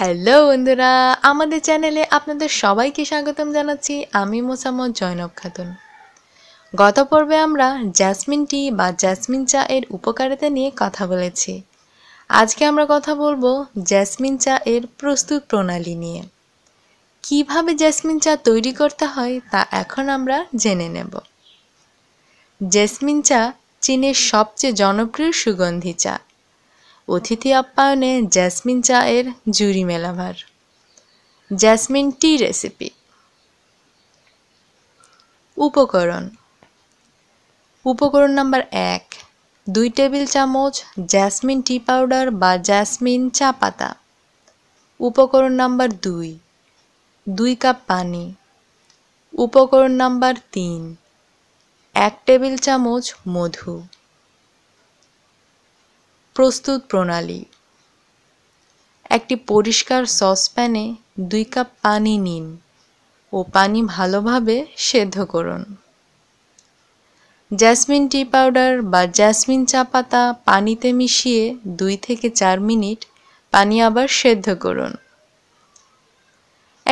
hello বন্ধুরা আমাদের চ্যানেলে আপনাদের সবাইকে স্বাগতম জানাচ্ছি আমি মোসাম্মদ জয়নব খাতুন গত পর্বে আমরা জ্যাসমিন টি বা জ্যাসমিন চা এর উপকারিতা নিয়ে কথা বলেছি আজকে আমরা কথা বলবো জ্যাসমিন চা এর প্রস্তুত প্রণালী নিয়ে কিভাবে জ্যাসমিন চা তৈরি করতে হয় তা এখন আমরা জেনে নেব জ্যাসমিন চা চীনের সবচেয়ে জনপ্রিয় সুগন্ধি চা অতিথি আপ্যায়নে জ্যাসমিন চায়ের জুড়ি মেলাভার জ্যাসমিন টি রেসিপি উপকরণ উপকরণ নাম্বার এক দুই টেবিল চামচ জ্যাসমিন টি পাউডার বা জ্যাসমিন চা পাতা উপকরণ নাম্বার দুই দুই কাপ পানি উপকরণ নাম্বার তিন এক টেবিল চামচ মধু প্রস্তুত প্রণালী একটি পরিষ্কার সসপ্যানে দুই কাপ পানি নিন ও পানি ভালোভাবে সেদ্ধ করুন জ্যাসমিন টি পাউডার বা জ্যাসমিন চা পাতা পানিতে মিশিয়ে দুই থেকে চার মিনিট পানি আবার সেদ্ধ করুন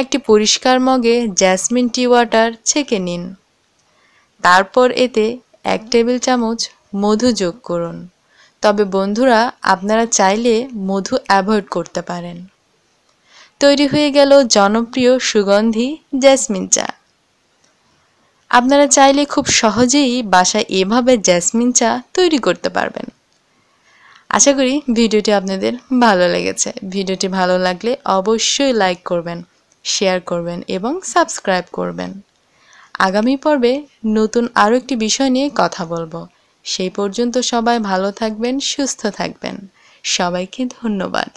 একটি পরিষ্কার মগে জ্যাসমিন টি ওয়াটার ছেঁকে নিন তারপর এতে এক টেবিল চামচ মধু যোগ করুন তবে বন্ধুরা আপনারা চাইলে মধু অ্যাভয়েড করতে পারেন তৈরি হয়ে গেল জনপ্রিয় সুগন্ধি জ্যাসমিন চা আপনারা চাইলে খুব সহজেই বাসায় এভাবে জ্যাসমিন চা তৈরি করতে পারবেন আশা করি ভিডিওটি আপনাদের ভালো লেগেছে ভিডিওটি ভালো লাগলে অবশ্যই লাইক করবেন শেয়ার করবেন এবং সাবস্ক্রাইব করবেন আগামী পর্বে নতুন আরও একটি বিষয় নিয়ে কথা বলবো সেই পর্যন্ত সবাই ভালো থাকবেন সুস্থ থাকবেন সবাইকে ধন্যবাদ